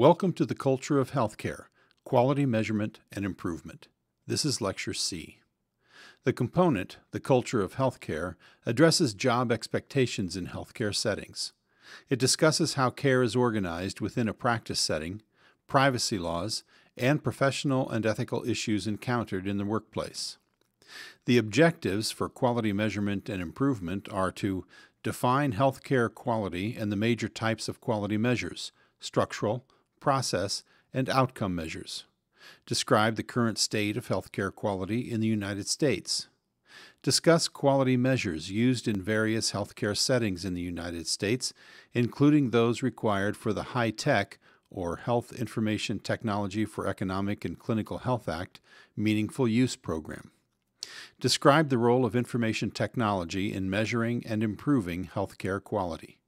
Welcome to the Culture of Healthcare Quality Measurement and Improvement. This is Lecture C. The component, The Culture of Healthcare, addresses job expectations in healthcare settings. It discusses how care is organized within a practice setting, privacy laws, and professional and ethical issues encountered in the workplace. The objectives for quality measurement and improvement are to define healthcare quality and the major types of quality measures structural, process, and outcome measures. Describe the current state of healthcare quality in the United States. Discuss quality measures used in various healthcare settings in the United States, including those required for the High Tech or Health Information Technology for Economic and Clinical Health Act Meaningful Use Program. Describe the role of information technology in measuring and improving healthcare quality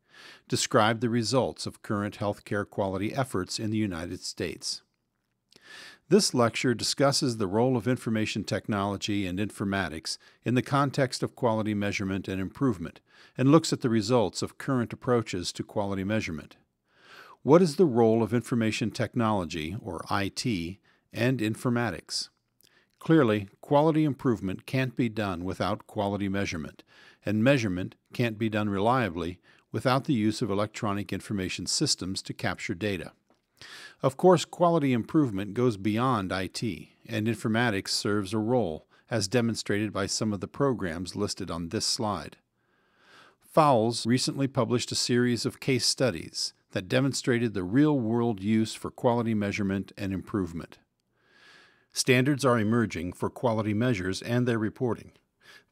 described the results of current healthcare quality efforts in the United States. This lecture discusses the role of information technology and informatics in the context of quality measurement and improvement, and looks at the results of current approaches to quality measurement. What is the role of information technology, or IT, and informatics? Clearly, quality improvement can't be done without quality measurement, and measurement can't be done reliably without the use of electronic information systems to capture data. Of course, quality improvement goes beyond IT, and informatics serves a role, as demonstrated by some of the programs listed on this slide. Fowles recently published a series of case studies that demonstrated the real-world use for quality measurement and improvement. Standards are emerging for quality measures and their reporting.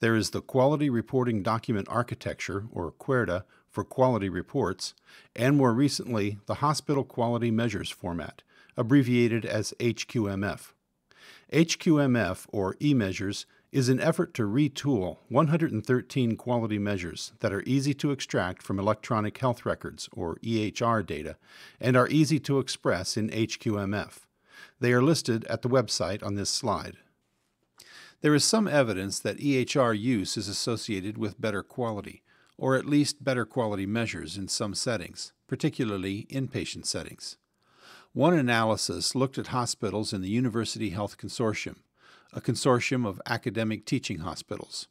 There is the Quality Reporting Document Architecture, or QERDA, for quality reports, and more recently, the Hospital Quality Measures Format, abbreviated as HQMF. HQMF, or e measures, is an effort to retool 113 quality measures that are easy to extract from electronic health records, or EHR data, and are easy to express in HQMF. They are listed at the website on this slide. There is some evidence that EHR use is associated with better quality, or at least better quality measures in some settings, particularly inpatient settings. One analysis looked at hospitals in the University Health Consortium, a consortium of academic teaching hospitals.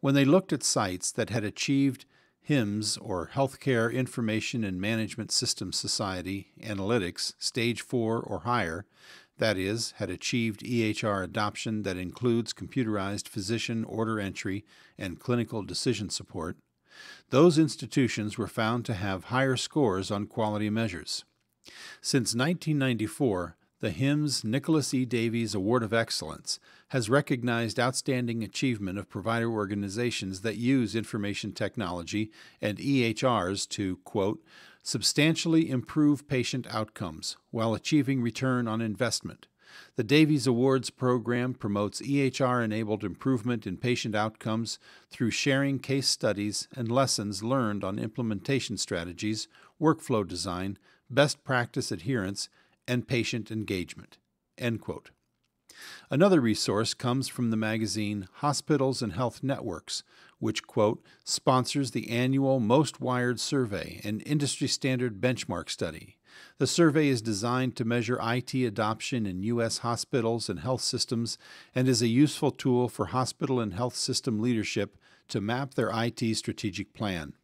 When they looked at sites that had achieved HIMSS, or Healthcare Information and Management Systems Society Analytics, Stage 4 or higher, that is, had achieved EHR adoption that includes computerized physician order entry and clinical decision support, those institutions were found to have higher scores on quality measures. Since 1994, the HIMSS Nicholas E. Davies Award of Excellence has recognized outstanding achievement of provider organizations that use information technology and EHRs to, quote, substantially improve patient outcomes while achieving return on investment, the Davies Awards program promotes EHR enabled improvement in patient outcomes through sharing case studies and lessons learned on implementation strategies, workflow design, best practice adherence, and patient engagement. Another resource comes from the magazine Hospitals and Health Networks, which, quote, sponsors the annual Most Wired Survey an industry standard benchmark study, the survey is designed to measure IT adoption in U.S. hospitals and health systems and is a useful tool for hospital and health system leadership to map their IT strategic plan.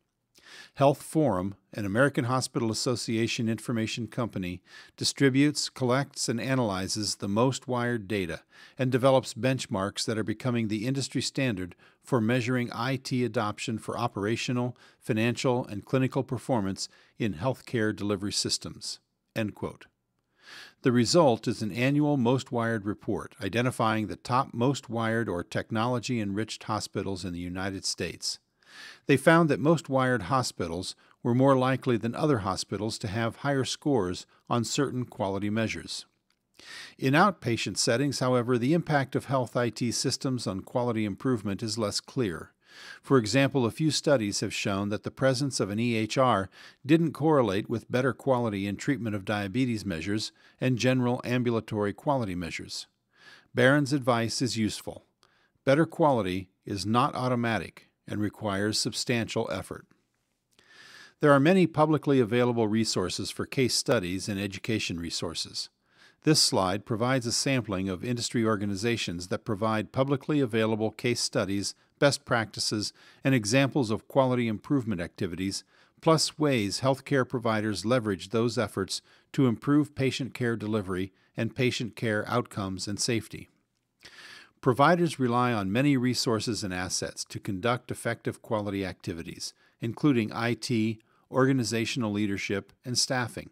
Health Forum, an American Hospital Association information company, distributes, collects, and analyzes the most wired data and develops benchmarks that are becoming the industry standard for measuring IT adoption for operational, financial, and clinical performance in healthcare delivery systems. End quote. The result is an annual Most Wired report identifying the top most wired or technology enriched hospitals in the United States. They found that most wired hospitals were more likely than other hospitals to have higher scores on certain quality measures. In outpatient settings, however, the impact of health IT systems on quality improvement is less clear. For example, a few studies have shown that the presence of an EHR didn't correlate with better quality in treatment of diabetes measures and general ambulatory quality measures. Barron's advice is useful. Better quality is not automatic, and requires substantial effort. There are many publicly available resources for case studies and education resources. This slide provides a sampling of industry organizations that provide publicly available case studies, best practices, and examples of quality improvement activities, plus ways healthcare providers leverage those efforts to improve patient care delivery and patient care outcomes and safety. Providers rely on many resources and assets to conduct effective quality activities, including IT, organizational leadership, and staffing.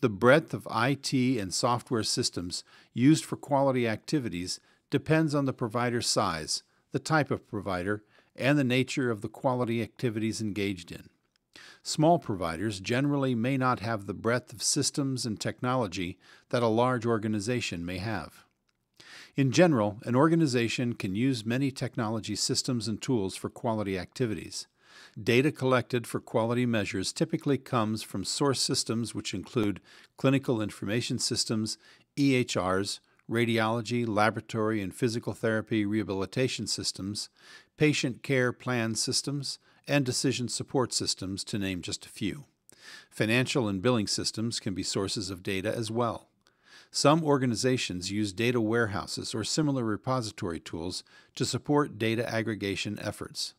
The breadth of IT and software systems used for quality activities depends on the provider's size, the type of provider, and the nature of the quality activities engaged in. Small providers generally may not have the breadth of systems and technology that a large organization may have. In general, an organization can use many technology systems and tools for quality activities. Data collected for quality measures typically comes from source systems, which include clinical information systems, EHRs, radiology, laboratory and physical therapy rehabilitation systems, patient care plan systems, and decision support systems, to name just a few. Financial and billing systems can be sources of data as well. Some organizations use data warehouses or similar repository tools to support data aggregation efforts.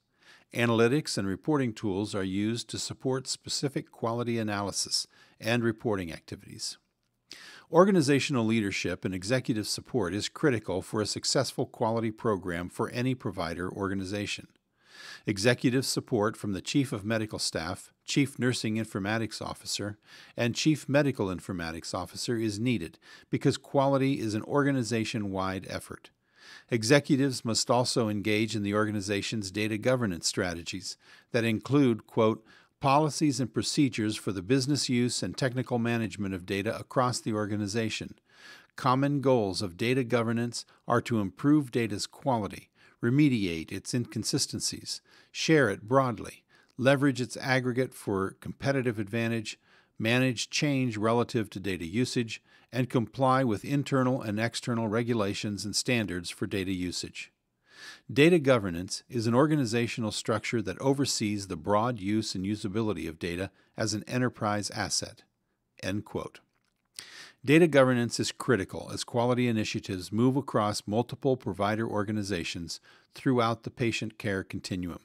Analytics and reporting tools are used to support specific quality analysis and reporting activities. Organizational leadership and executive support is critical for a successful quality program for any provider organization executive support from the Chief of Medical Staff, Chief Nursing Informatics Officer, and Chief Medical Informatics Officer is needed because quality is an organization wide effort. Executives must also engage in the organization's data governance strategies that include, quote, policies and procedures for the business use and technical management of data across the organization. Common goals of data governance are to improve data's quality, remediate its inconsistencies, share it broadly, leverage its aggregate for competitive advantage, manage change relative to data usage, and comply with internal and external regulations and standards for data usage. Data governance is an organizational structure that oversees the broad use and usability of data as an enterprise asset. End quote. Data governance is critical as quality initiatives move across multiple provider organizations throughout the patient care continuum.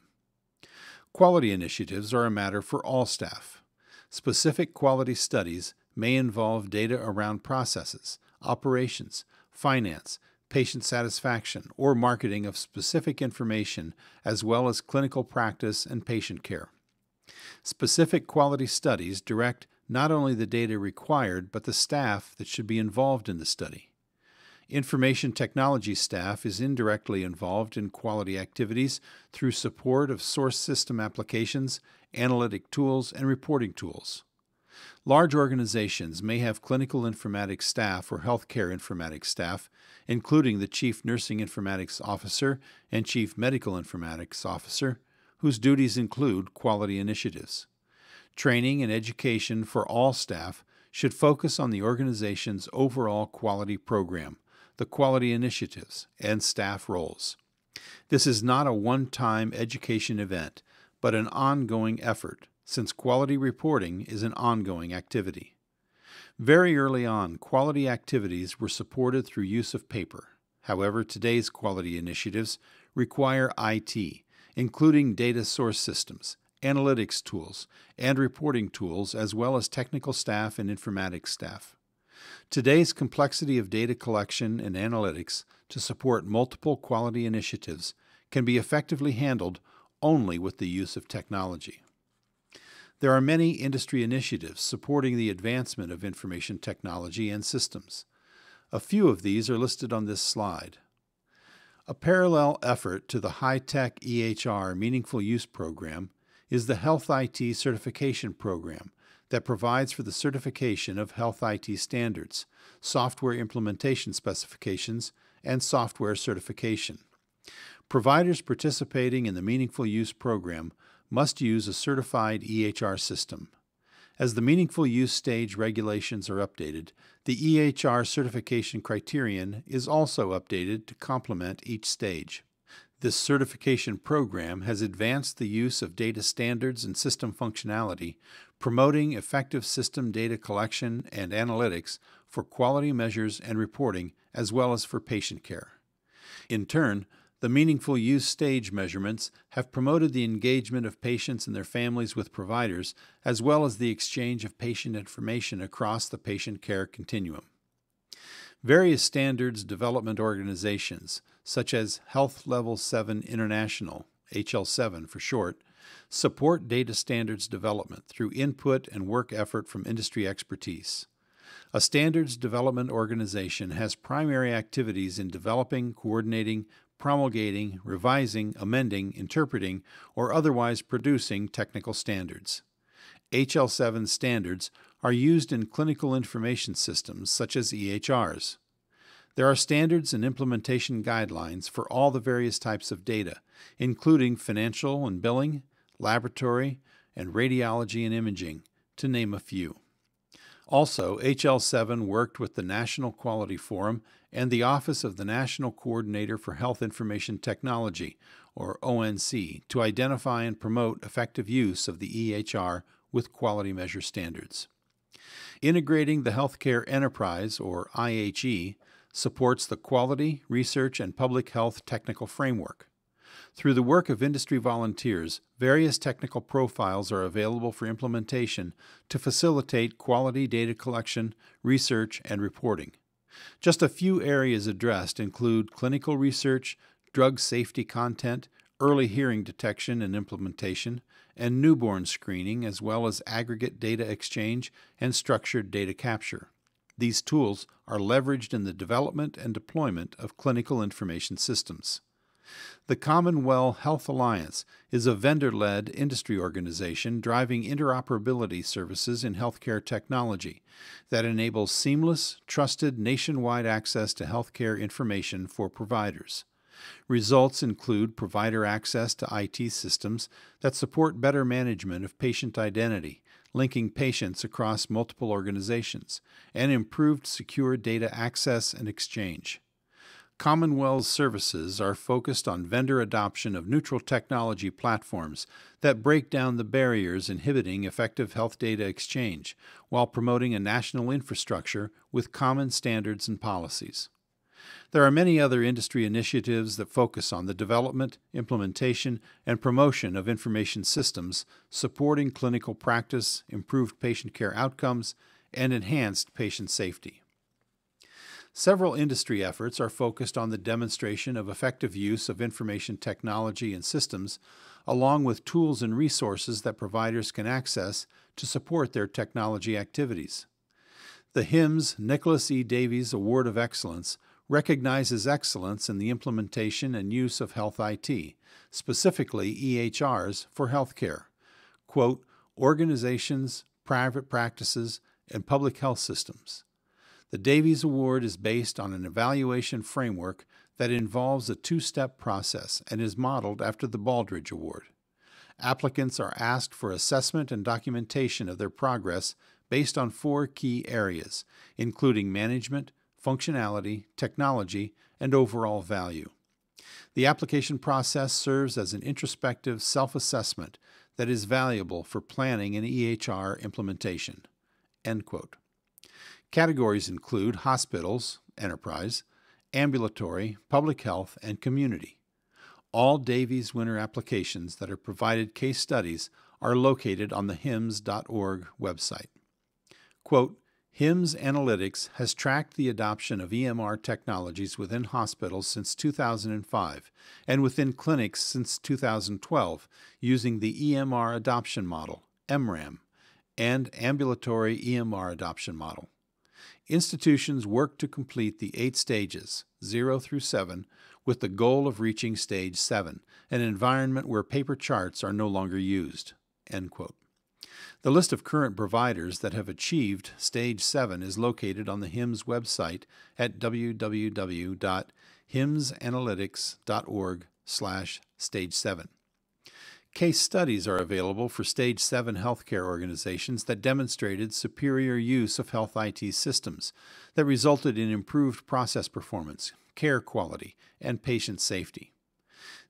Quality initiatives are a matter for all staff. Specific quality studies may involve data around processes, operations, finance, patient satisfaction, or marketing of specific information, as well as clinical practice and patient care. Specific quality studies direct not only the data required, but the staff that should be involved in the study. Information technology staff is indirectly involved in quality activities through support of source system applications, analytic tools, and reporting tools. Large organizations may have clinical informatics staff or healthcare informatics staff, including the chief nursing informatics officer and chief medical informatics officer, whose duties include quality initiatives. Training and education for all staff should focus on the organization's overall quality program, the quality initiatives, and staff roles. This is not a one time education event, but an ongoing effort, since quality reporting is an ongoing activity. Very early on, quality activities were supported through use of paper. However, today's quality initiatives require IT, including data source systems, analytics tools, and reporting tools, as well as technical staff and informatics staff. Today's complexity of data collection and analytics to support multiple quality initiatives can be effectively handled only with the use of technology. There are many industry initiatives supporting the advancement of information technology and systems. A few of these are listed on this slide. A parallel effort to the high tech EHR Meaningful Use Program is the Health IT Certification Program that provides for the certification of health IT standards, software implementation specifications, and software certification. Providers participating in the Meaningful Use Program must use a certified EHR system. As the meaningful use stage regulations are updated, the EHR certification criterion is also updated to complement each stage. This certification program has advanced the use of data standards and system functionality, promoting effective system data collection and analytics for quality measures and reporting, as well as for patient care. In turn, the meaningful use stage measurements have promoted the engagement of patients and their families with providers, as well as the exchange of patient information across the patient care continuum various standards development organizations, such as Health Level 7 International, HL7 for short, support data standards development through input and work effort from industry expertise. A standards development organization has primary activities in developing, coordinating, promulgating, revising, amending, interpreting, or otherwise producing technical standards. HL7 standards are used in clinical information systems such as EHRs. There are standards and implementation guidelines for all the various types of data, including financial and billing, laboratory, and radiology and imaging, to name a few. Also, HL7 worked with the National Quality Forum and the Office of the National Coordinator for Health Information Technology, or ONC, to identify and promote effective use of the EHR with quality measure standards. Integrating the Healthcare Enterprise, or IHE, supports the quality, research, and public health technical framework. Through the work of industry volunteers, various technical profiles are available for implementation to facilitate quality data collection, research, and reporting. Just a few areas addressed include clinical research, drug safety content, early hearing detection and implementation, and newborn screening, as well as aggregate data exchange and structured data capture. These tools are leveraged in the development and deployment of clinical information systems. The Commonwealth Health Alliance is a vendor led industry organization driving interoperability services in healthcare technology that enables seamless, trusted nationwide access to healthcare information for providers. Results include provider access to IT systems that support better management of patient identity, linking patients across multiple organizations, and improved secure data access and exchange. Commonwealth's services are focused on vendor adoption of neutral technology platforms that break down the barriers inhibiting effective health data exchange while promoting a national infrastructure with common standards and policies. There are many other industry initiatives that focus on the development, implementation, and promotion of information systems supporting clinical practice, improved patient care outcomes, and enhanced patient safety. Several industry efforts are focused on the demonstration of effective use of information technology and systems, along with tools and resources that providers can access to support their technology activities. The HIMSS Nicholas E. Davies Award of Excellence recognizes excellence in the implementation and use of health IT, specifically EHRs for healthcare. Quote, organizations, private practices, and public health systems. The Davies Award is based on an evaluation framework that involves a two step process and is modeled after the Baldridge Award. Applicants are asked for assessment and documentation of their progress based on four key areas, including management, functionality, technology, and overall value. The application process serves as an introspective self assessment that is valuable for planning an EHR implementation. Categories include hospitals, enterprise, ambulatory, public health, and community. All Davies Winter applications that are provided case studies are located on the hymns.org website. Quote, Hims Analytics has tracked the adoption of EMR technologies within hospitals since 2005 and within clinics since 2012 using the EMR adoption model, MRAM, and ambulatory EMR adoption model. Institutions work to complete the eight stages, 0 through 7, with the goal of reaching stage 7, an environment where paper charts are no longer used. End quote. The list of current providers that have achieved Stage 7 is located on the HIMSS website at www.himsanalytics.org/stage7. Case studies are available for Stage 7 healthcare organizations that demonstrated superior use of health IT systems that resulted in improved process performance, care quality, and patient safety.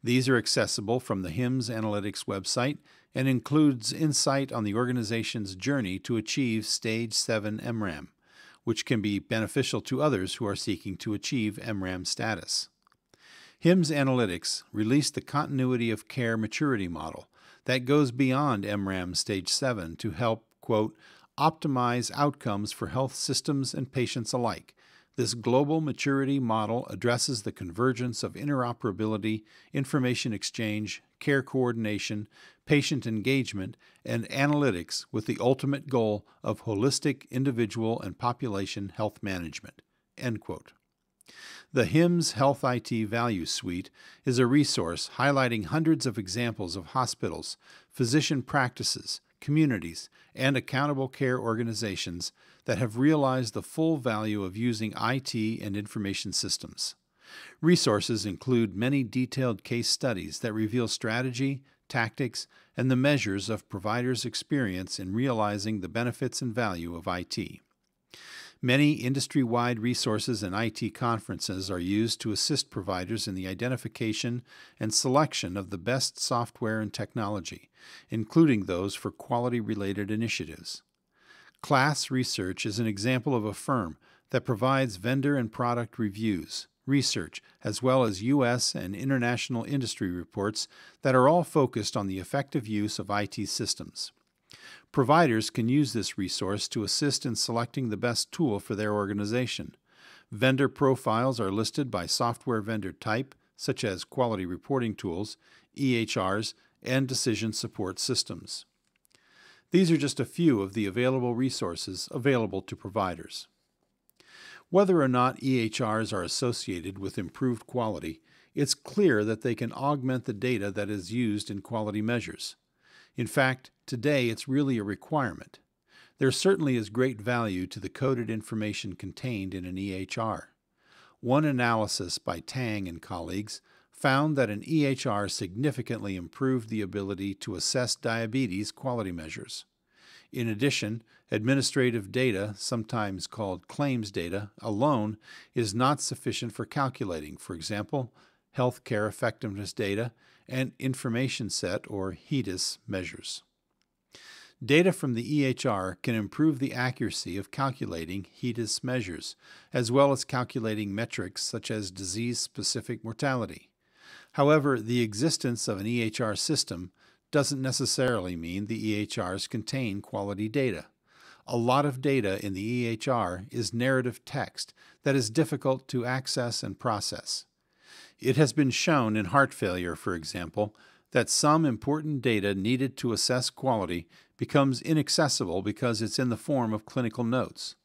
These are accessible from the HIMSS Analytics website and includes insight on the organization's journey to achieve Stage 7 MRAM, which can be beneficial to others who are seeking to achieve MRAM status. HIMSS Analytics released the Continuity of Care Maturity Model that goes beyond MRAM Stage 7 to help, quote, optimize outcomes for health systems and patients alike. This global maturity model addresses the convergence of interoperability, information exchange, care coordination, patient engagement, and analytics with the ultimate goal of holistic individual and population health management. The HIMSS Health IT Value Suite is a resource highlighting hundreds of examples of hospitals, physician practices, communities, and accountable care organizations that have realized the full value of using IT and information systems. Resources include many detailed case studies that reveal strategy, tactics, and the measures of providers' experience in realizing the benefits and value of IT. Many industry wide resources and IT conferences are used to assist providers in the identification and selection of the best software and technology, including those for quality related initiatives. Class Research is an example of a firm that provides vendor and product reviews, research, as well as U.S. and international industry reports that are all focused on the effective use of IT systems. Providers can use this resource to assist in selecting the best tool for their organization. Vendor profiles are listed by software vendor type, such as quality reporting tools, EHRs, and decision support systems. These are just a few of the available resources available to providers. Whether or not EHRs are associated with improved quality, it's clear that they can augment the data that is used in quality measures. In fact, today it's really a requirement. There certainly is great value to the coded information contained in an EHR. One analysis by Tang and colleagues found that an EHR significantly improved the ability to assess diabetes quality measures. In addition, administrative data, sometimes called claims data, alone is not sufficient for calculating, for example, healthcare effectiveness data and information set or HEDIS measures. Data from the EHR can improve the accuracy of calculating HEDIS measures, as well as calculating metrics such as disease specific mortality. However, the existence of an EHR system doesn't necessarily mean the EHRs contain quality data. A lot of data in the EHR is narrative text that is difficult to access and process. It has been shown in heart failure, for example, that some important data needed to assess quality becomes inaccessible because it's in the form of clinical notes.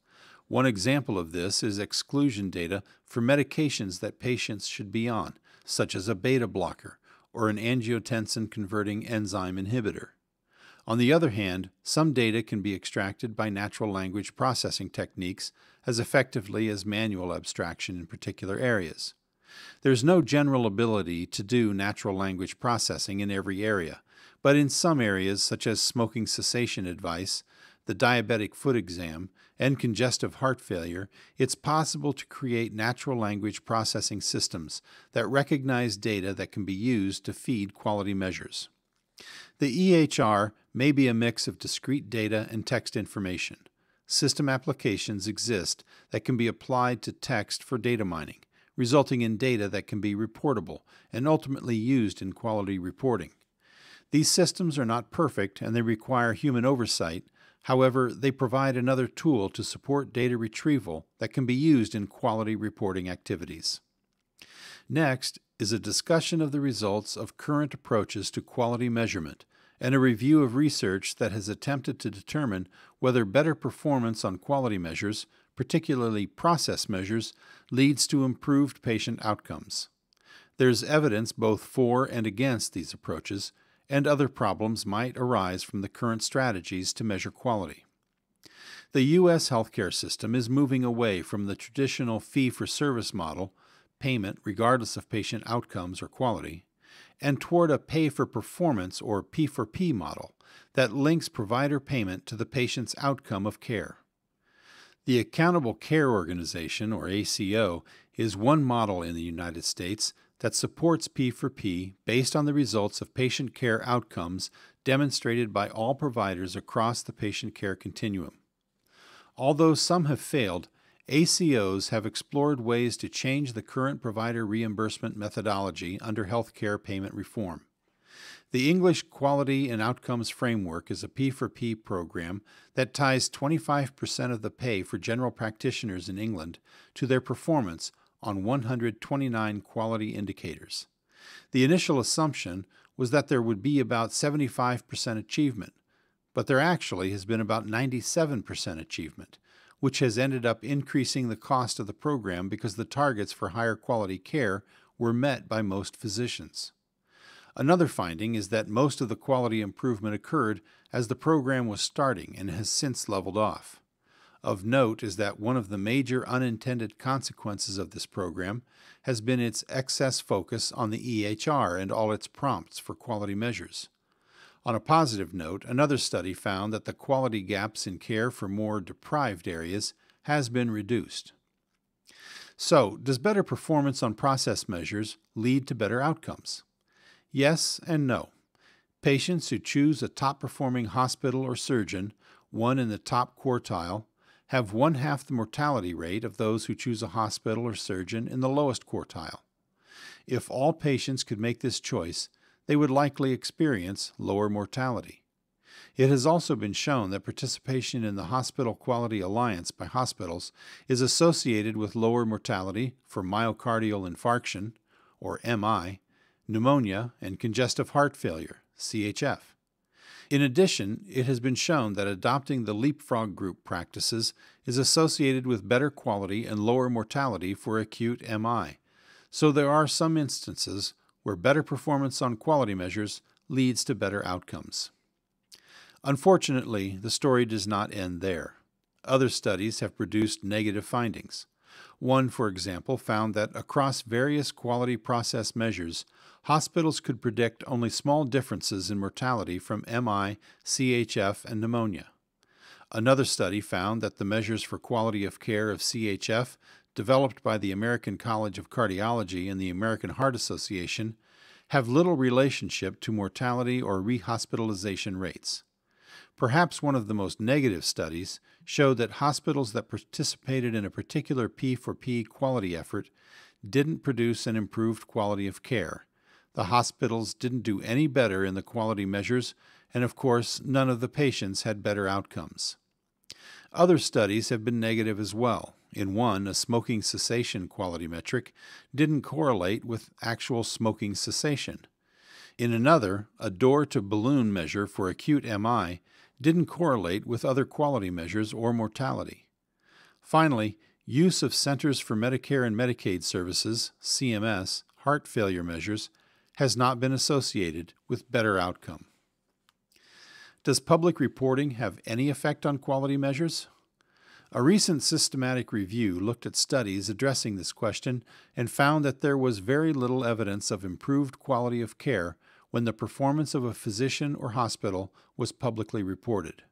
One example of this is exclusion data for medications that patients should be on, such as a beta blocker, or an angiotensin converting enzyme inhibitor. On the other hand, some data can be extracted by natural language processing techniques as effectively as manual abstraction in particular areas. There's no general ability to do natural language processing in every area, but in some areas, such as smoking cessation advice, the diabetic foot exam, and congestive heart failure, it's possible to create natural language processing systems that recognize data that can be used to feed quality measures. The EHR may be a mix of discrete data and text information. System applications exist that can be applied to text for data mining, resulting in data that can be reportable and ultimately used in quality reporting. These systems are not perfect and they require human oversight, However, they provide another tool to support data retrieval that can be used in quality reporting activities. Next is a discussion of the results of current approaches to quality measurement and a review of research that has attempted to determine whether better performance on quality measures, particularly process measures, leads to improved patient outcomes. There's evidence both for and against these approaches, and other problems might arise from the current strategies to measure quality. The U.S. healthcare system is moving away from the traditional fee for service model, payment regardless of patient outcomes or quality, and toward a pay for performance or P4P model that links provider payment to the patient's outcome of care. The Accountable Care Organization, or ACO, is one model in the United States that supports P4P based on the results of patient care outcomes demonstrated by all providers across the patient care continuum. Although some have failed, ACOs have explored ways to change the current provider reimbursement methodology under healthcare payment reform. The English Quality and Outcomes Framework is a P4P program that ties 25% of the pay for general practitioners in England to their performance on 129 quality indicators. The initial assumption was that there would be about 75% achievement, but there actually has been about 97% achievement, which has ended up increasing the cost of the program because the targets for higher quality care were met by most physicians. Another finding is that most of the quality improvement occurred as the program was starting and has since leveled off. Of note is that one of the major unintended consequences of this program has been its excess focus on the EHR and all its prompts for quality measures. On a positive note, another study found that the quality gaps in care for more deprived areas has been reduced. So, does better performance on process measures lead to better outcomes? Yes and no. Patients who choose a top performing hospital or surgeon, one in the top quartile, have one half the mortality rate of those who choose a hospital or surgeon in the lowest quartile. If all patients could make this choice, they would likely experience lower mortality. It has also been shown that participation in the Hospital Quality Alliance by hospitals is associated with lower mortality for myocardial infarction, or MI, pneumonia, and congestive heart failure, CHF. In addition, it has been shown that adopting the leapfrog group practices is associated with better quality and lower mortality for acute MI. So there are some instances where better performance on quality measures leads to better outcomes. Unfortunately, the story does not end there. Other studies have produced negative findings. One, for example, found that across various quality process measures, hospitals could predict only small differences in mortality from MI, CHF, and pneumonia. Another study found that the measures for quality of care of CHF, developed by the American College of Cardiology and the American Heart Association, have little relationship to mortality or rehospitalization rates. Perhaps one of the most negative studies showed that hospitals that participated in a particular P4P quality effort didn't produce an improved quality of care. The hospitals didn't do any better in the quality measures, and of course, none of the patients had better outcomes. Other studies have been negative as well. In one, a smoking cessation quality metric didn't correlate with actual smoking cessation. In another, a door to balloon measure for acute MI didn't correlate with other quality measures or mortality. Finally, use of Centers for Medicare and Medicaid Services, CMS, heart failure measures has not been associated with better outcome. Does public reporting have any effect on quality measures? A recent systematic review looked at studies addressing this question and found that there was very little evidence of improved quality of care when the performance of a physician or hospital was publicly reported.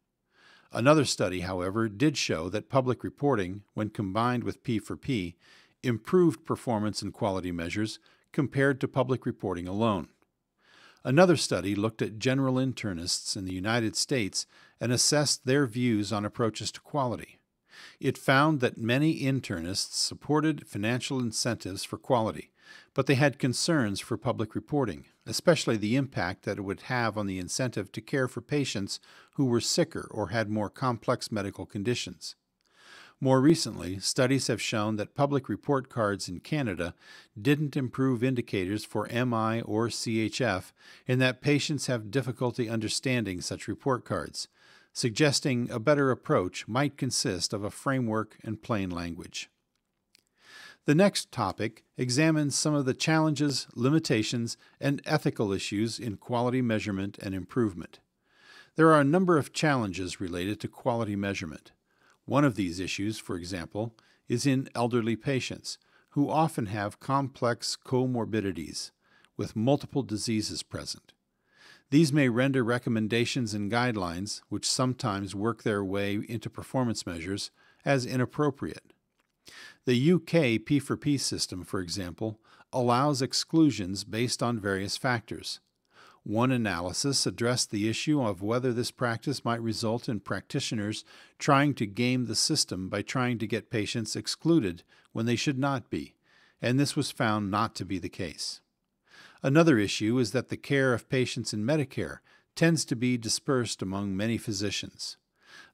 Another study, however, did show that public reporting, when combined with P4P, improved performance and quality measures compared to public reporting alone. Another study looked at general internists in the United States and assessed their views on approaches to quality. It found that many internists supported financial incentives for quality, but they had concerns for public reporting, especially the impact that it would have on the incentive to care for patients who were sicker or had more complex medical conditions. More recently, studies have shown that public report cards in Canada didn't improve indicators for MI or CHF, and that patients have difficulty understanding such report cards, suggesting a better approach might consist of a framework and plain language. The next topic examines some of the challenges, limitations, and ethical issues in quality measurement and improvement. There are a number of challenges related to quality measurement. One of these issues, for example, is in elderly patients who often have complex comorbidities with multiple diseases present. These may render recommendations and guidelines, which sometimes work their way into performance measures, as inappropriate. The UK P4P system, for example, allows exclusions based on various factors. One analysis addressed the issue of whether this practice might result in practitioners trying to game the system by trying to get patients excluded when they should not be, and this was found not to be the case. Another issue is that the care of patients in Medicare tends to be dispersed among many physicians.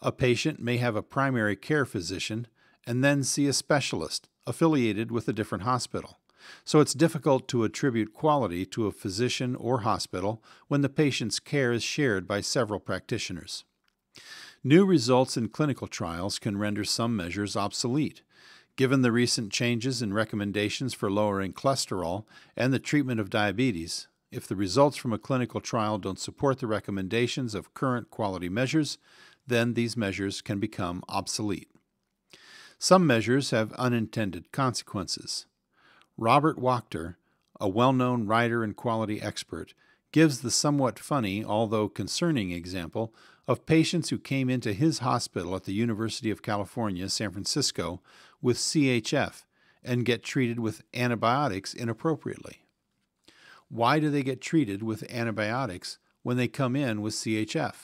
A patient may have a primary care physician, and then see a specialist affiliated with a different hospital. So it's difficult to attribute quality to a physician or hospital when the patient's care is shared by several practitioners. New results in clinical trials can render some measures obsolete. Given the recent changes in recommendations for lowering cholesterol and the treatment of diabetes, if the results from a clinical trial don't support the recommendations of current quality measures, then these measures can become obsolete. Some measures have unintended consequences. Robert Wachter, a well known writer and quality expert, gives the somewhat funny, although concerning, example of patients who came into his hospital at the University of California, San Francisco, with CHF and get treated with antibiotics inappropriately. Why do they get treated with antibiotics when they come in with CHF?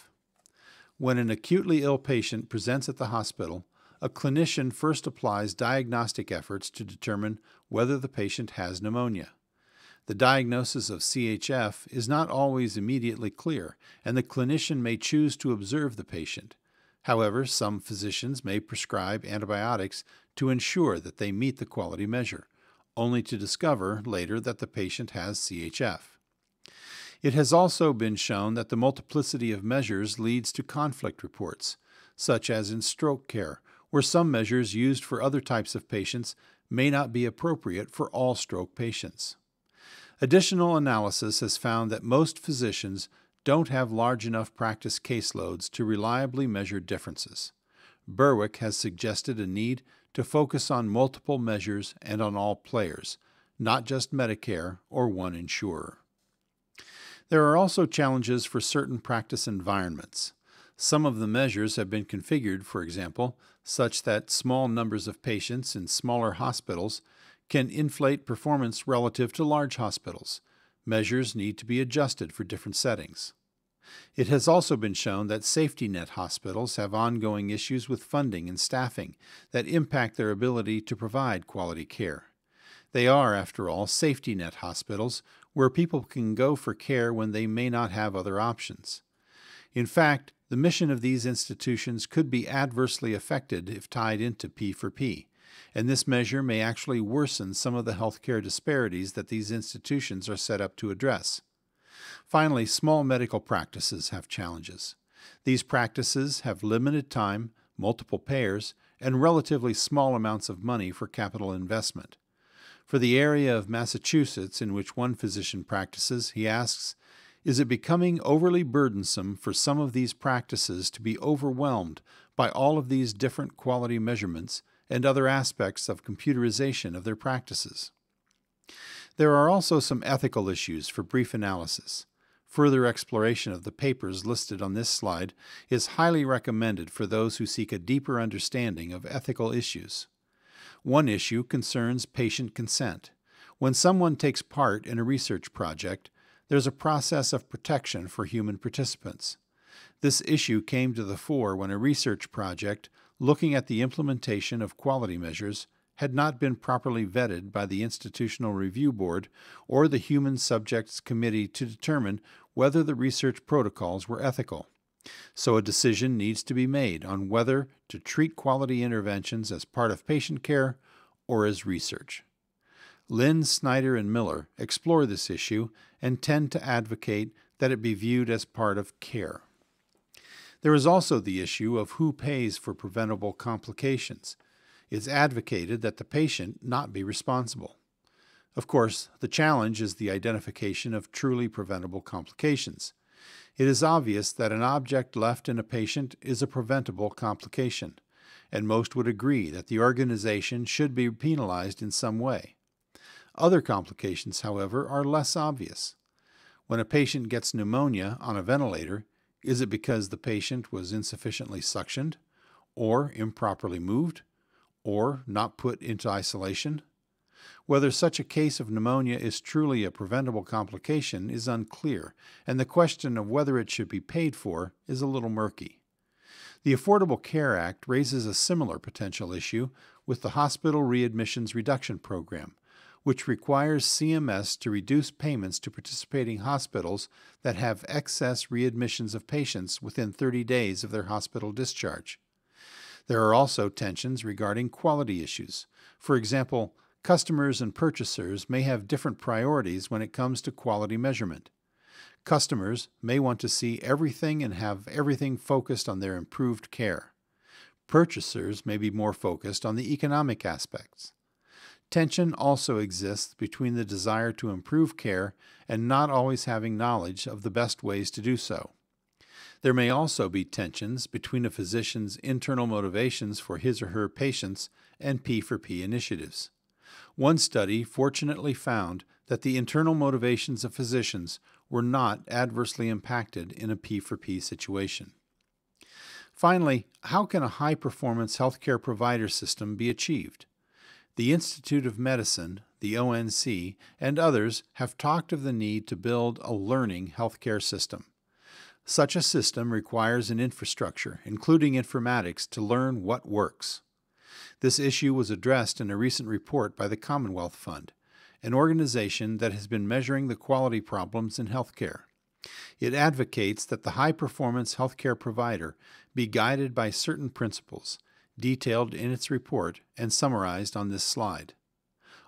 When an acutely ill patient presents at the hospital, a clinician first applies diagnostic efforts to determine whether the patient has pneumonia. The diagnosis of CHF is not always immediately clear, and the clinician may choose to observe the patient. However, some physicians may prescribe antibiotics to ensure that they meet the quality measure, only to discover later that the patient has CHF. It has also been shown that the multiplicity of measures leads to conflict reports, such as in stroke care, where some measures used for other types of patients may not be appropriate for all stroke patients. Additional analysis has found that most physicians don't have large enough practice caseloads to reliably measure differences. Berwick has suggested a need to focus on multiple measures and on all players, not just Medicare or one insurer. There are also challenges for certain practice environments. Some of the measures have been configured, for example, such that small numbers of patients in smaller hospitals can inflate performance relative to large hospitals. Measures need to be adjusted for different settings. It has also been shown that safety net hospitals have ongoing issues with funding and staffing that impact their ability to provide quality care. They are, after all, safety net hospitals where people can go for care when they may not have other options. In fact, the mission of these institutions could be adversely affected if tied into P4P, and this measure may actually worsen some of the healthcare disparities that these institutions are set up to address. Finally, small medical practices have challenges. These practices have limited time, multiple payers, and relatively small amounts of money for capital investment. For the area of Massachusetts in which one physician practices, he asks, is it becoming overly burdensome for some of these practices to be overwhelmed by all of these different quality measurements and other aspects of computerization of their practices? There are also some ethical issues for brief analysis. Further exploration of the papers listed on this slide is highly recommended for those who seek a deeper understanding of ethical issues. One issue concerns patient consent. When someone takes part in a research project, there's a process of protection for human participants. This issue came to the fore when a research project looking at the implementation of quality measures had not been properly vetted by the Institutional Review Board or the Human Subjects Committee to determine whether the research protocols were ethical. So, a decision needs to be made on whether to treat quality interventions as part of patient care or as research. Lynn, Snyder, and Miller explore this issue and tend to advocate that it be viewed as part of care. There is also the issue of who pays for preventable complications. It's advocated that the patient not be responsible. Of course, the challenge is the identification of truly preventable complications. It is obvious that an object left in a patient is a preventable complication, and most would agree that the organization should be penalized in some way. Other complications, however, are less obvious. When a patient gets pneumonia on a ventilator, is it because the patient was insufficiently suctioned, or improperly moved, or not put into isolation? Whether such a case of pneumonia is truly a preventable complication is unclear, and the question of whether it should be paid for is a little murky. The Affordable Care Act raises a similar potential issue with the Hospital Readmissions Reduction Program, which requires CMS to reduce payments to participating hospitals that have excess readmissions of patients within 30 days of their hospital discharge. There are also tensions regarding quality issues. For example, customers and purchasers may have different priorities when it comes to quality measurement. Customers may want to see everything and have everything focused on their improved care. Purchasers may be more focused on the economic aspects. Tension also exists between the desire to improve care and not always having knowledge of the best ways to do so. There may also be tensions between a physician's internal motivations for his or her patients and P4P initiatives. One study fortunately found that the internal motivations of physicians were not adversely impacted in a P4P situation. Finally, how can a high performance healthcare provider system be achieved? The Institute of Medicine, the ONC, and others have talked of the need to build a learning healthcare system. Such a system requires an infrastructure, including informatics, to learn what works. This issue was addressed in a recent report by the Commonwealth Fund, an organization that has been measuring the quality problems in healthcare. It advocates that the high performance healthcare provider be guided by certain principles, detailed in its report and summarized on this slide.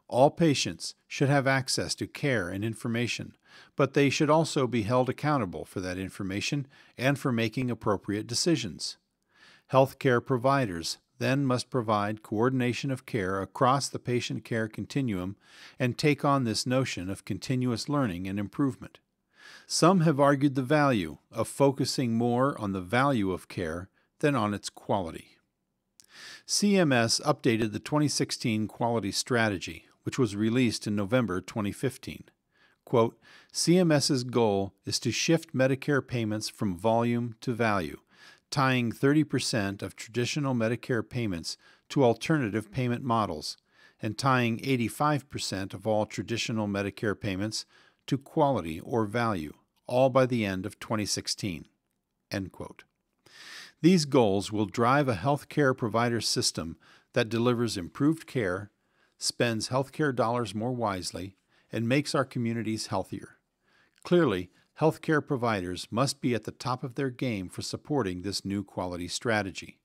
All patients should have access to care and information, but they should also be held accountable for that information and for making appropriate decisions. Healthcare providers then must provide coordination of care across the patient care continuum and take on this notion of continuous learning and improvement. Some have argued the value of focusing more on the value of care than on its quality. CMS updated the 2016 Quality Strategy, which was released in November 2015. Quote, CMS's goal is to shift Medicare payments from volume to value, tying 30% of traditional Medicare payments to alternative payment models, and tying 85% of all traditional Medicare payments to quality or value, all by the end of 2016. End quote. These goals will drive a healthcare provider system that delivers improved care, spends healthcare dollars more wisely, and makes our communities healthier. Clearly, healthcare providers must be at the top of their game for supporting this new quality strategy.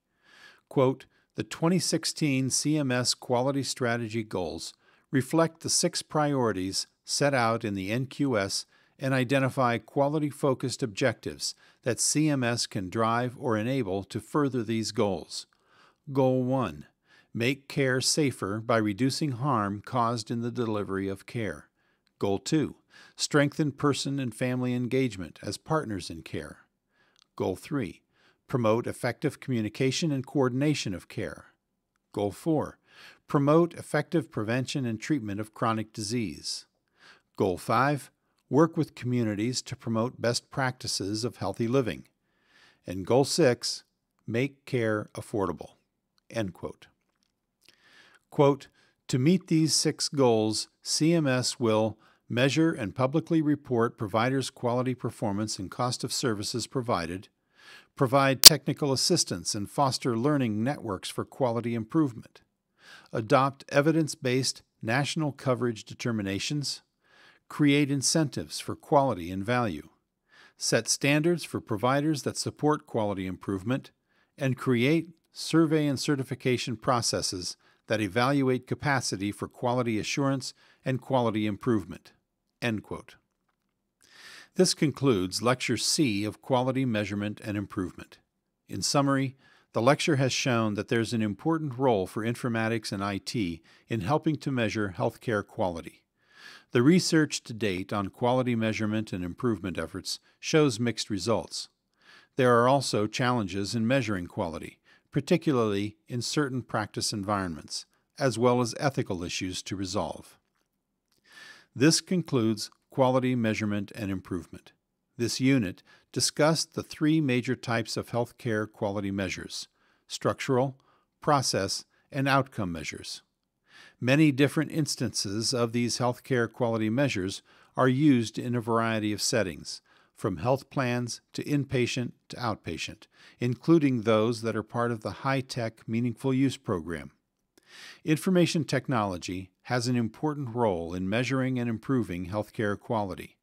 Quote, the 2016 CMS Quality Strategy Goals reflect the six priorities set out in the NQS and identify quality focused objectives that CMS can drive or enable to further these goals. Goal 1 Make care safer by reducing harm caused in the delivery of care. Goal 2 Strengthen person and family engagement as partners in care. Goal 3 Promote effective communication and coordination of care. Goal 4 Promote effective prevention and treatment of chronic disease. Goal 5 work with communities to promote best practices of healthy living. And goal six, make care affordable. End quote. Quote, to meet these six goals, CMS will measure and publicly report providers' quality performance and cost of services provided, provide technical assistance and foster learning networks for quality improvement, adopt evidence based national coverage determinations, create incentives for quality and value, set standards for providers that support quality improvement, and create survey and certification processes that evaluate capacity for quality assurance and quality improvement. This concludes Lecture C of Quality Measurement and Improvement. In summary, the lecture has shown that there's an important role for informatics and IT in helping to measure healthcare quality. The research to date on quality measurement and improvement efforts shows mixed results. There are also challenges in measuring quality, particularly in certain practice environments, as well as ethical issues to resolve. This concludes Quality Measurement and Improvement. This unit discussed the three major types of healthcare quality measures structural, process, and outcome measures. Many different instances of these healthcare quality measures are used in a variety of settings, from health plans to inpatient to outpatient, including those that are part of the high tech meaningful use program. Information technology has an important role in measuring and improving healthcare quality.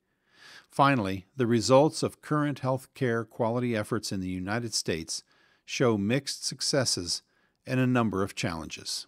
Finally, the results of current healthcare quality efforts in the United States show mixed successes and a number of challenges.